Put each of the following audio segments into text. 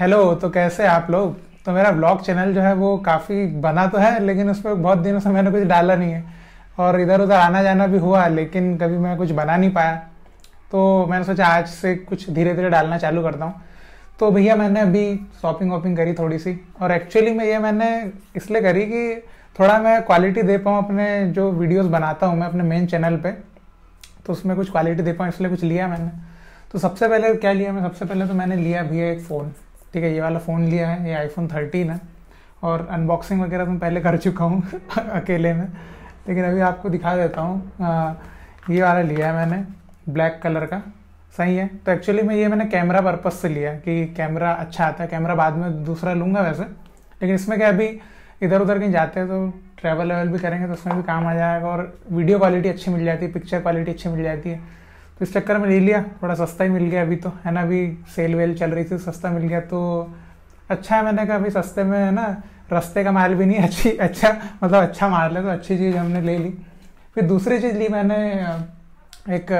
hello तो कैसे आप लोग तो मेरा ब्लॉग चैनल जो है वो काफ़ी बना तो है लेकिन उस पर बहुत दिनों से मैंने कुछ डाला नहीं है और इधर उधर आना जाना भी हुआ लेकिन कभी मैं कुछ बना नहीं पाया तो मैंने सोचा आज से कुछ धीरे धीरे डालना चालू करता हूँ तो भैया मैंने अभी शॉपिंग वॉपिंग करी थोड़ी सी और एक्चुअली में ये मैंने इसलिए करी कि थोड़ा मैं क्वालिटी दे पाऊँ अपने जो वीडियोज़ बनाता हूँ मैं अपने मेन चैनल पर तो उसमें कुछ क्वालिटी दे पाऊँ इसलिए कुछ लिया मैंने तो सबसे पहले क्या लिया मैं सबसे पहले तो मैंने लिया भैया एक फ़ोन ठीक है ये वाला फ़ोन लिया है ये आईफोन थर्टीन है और अनबॉक्सिंग वगैरह तो मैं पहले कर चुका हूँ अकेले में लेकिन अभी आपको दिखा देता हूँ ये वाला लिया है मैंने ब्लैक कलर का सही है तो एक्चुअली मैं ये मैंने कैमरा पर्पज़ से लिया कि कैमरा अच्छा आता है कैमरा बाद में दूसरा लूँगा वैसे लेकिन इसमें क्या अभी इधर उधर कहीं जाते हैं तो ट्रैवल वेवल भी करेंगे तो उसमें भी काम आ जाएगा और वीडियो क्वालिटी अच्छी मिल जाती है पिक्चर क्वालिटी अच्छी मिल जाती है तो इस चक्कर में ले लिया थोड़ा सस्ता ही मिल गया अभी तो है ना अभी सेल वेल चल रही थी सस्ता मिल गया तो अच्छा है मैंने कहा अभी सस्ते में है ना रस्ते का माल भी नहीं अच्छी अच्छा मतलब अच्छा माल है तो अच्छी चीज़ हमने ले ली फिर दूसरी चीज़ ली मैंने एक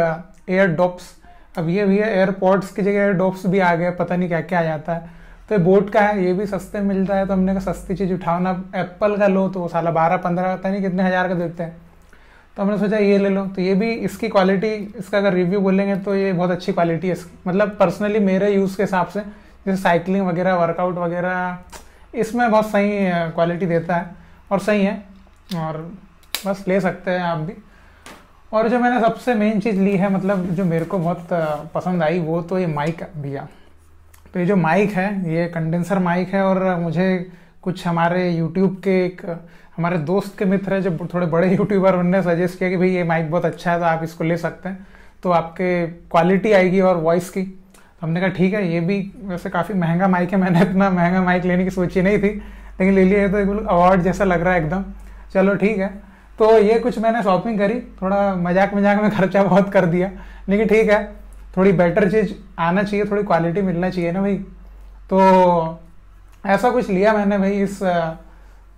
एयर uh, डॉप्स अब ये भी है एयरपोर्ट्स की जगह एयर डॉप्स भी आ गया पता नहीं क्या क्या आ जाता है तो ये बोट का है ये भी सस्ते मिलता है तो हमने कहा सस्ती चीज़ उठाओ ना एप्पल का लो तो साला बारह पंद्रह पता नहीं कितने हज़ार का देते हैं तो हमने सोचा ये ले लो तो ये भी इसकी क्वालिटी इसका अगर रिव्यू बोलेंगे तो ये बहुत अच्छी क्वालिटी है इसकी मतलब पर्सनली मेरे यूज़ के हिसाब से जैसे साइकिलिंग वगैरह वर्कआउट वगैरह इसमें बहुत सही क्वालिटी देता है और सही है और बस ले सकते हैं आप भी और जो मैंने सबसे मेन चीज़ ली है मतलब जो मेरे को बहुत पसंद आई वो तो ये माइक भैया तो ये जो माइक है ये कंडेंसर माइक है और मुझे कुछ हमारे यूट्यूब के एक हमारे दोस्त के मित्र हैं जब थोड़े बड़े यूट्यूबर उनने सजेस्ट किया कि भाई ये माइक बहुत अच्छा है तो आप इसको ले सकते हैं तो आपके क्वालिटी आएगी और वॉइस की तो हमने कहा ठीक है ये भी वैसे काफ़ी महंगा माइक है मैंने इतना महंगा माइक लेने की सोची नहीं थी लेकिन ले लिया है तो एक अवार्ड जैसा लग रहा है एकदम चलो ठीक है तो ये कुछ मैंने शॉपिंग करी थोड़ा मजाक मजाक में खर्चा बहुत कर दिया लेकिन ठीक है थोड़ी बेटर चीज़ आना चाहिए थोड़ी क्वालिटी मिलना चाहिए ना भाई तो ऐसा कुछ लिया मैंने भाई इस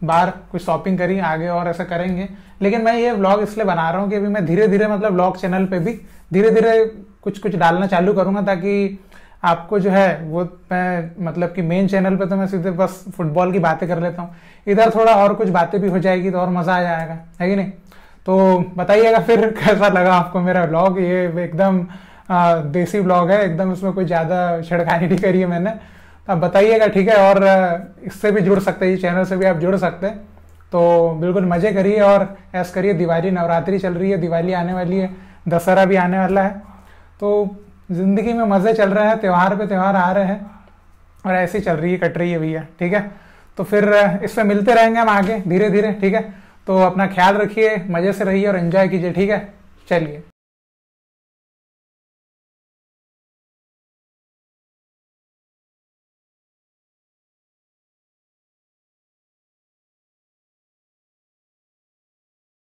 बार कुछ शॉपिंग करी आगे और ऐसा करेंगे लेकिन मैं ये व्लॉग इसलिए बना रहा हूँ कि अभी मैं धीरे धीरे मतलब व्लॉग चैनल पे भी धीरे धीरे कुछ कुछ डालना चालू करूँगा ताकि आपको जो है वो मैं मतलब कि मेन चैनल पे तो मैं सीधे बस फुटबॉल की बातें कर लेता हूँ इधर थोड़ा और कुछ बातें भी हो जाएगी तो और मज़ा आ जाएगा है कि नहीं तो बताइएगा फिर कैसा लगा आपको मेरा ब्लॉग ये एकदम देसी ब्लॉग है एकदम उसमें कोई ज़्यादा छिड़कानी नहीं करी है मैंने तो आप बताइएगा ठीक है और इससे भी जुड़ सकते हैं इस चैनल से भी आप जुड़ सकते हैं तो बिल्कुल मज़े करिए और ऐसा करिए दिवाली नवरात्रि चल रही है दिवाली आने वाली है दशहरा भी आने वाला है तो ज़िंदगी में मज़े चल रहे हैं त्यौहार पे त्यौहार आ रहे हैं और ऐसी चल रही है कट रही है भैया ठीक है तो फिर पर मिलते रहेंगे हम आगे धीरे धीरे ठीक है तो अपना ख्याल रखिए मज़े से रहिए और एंजॉय कीजिए ठीक है चलिए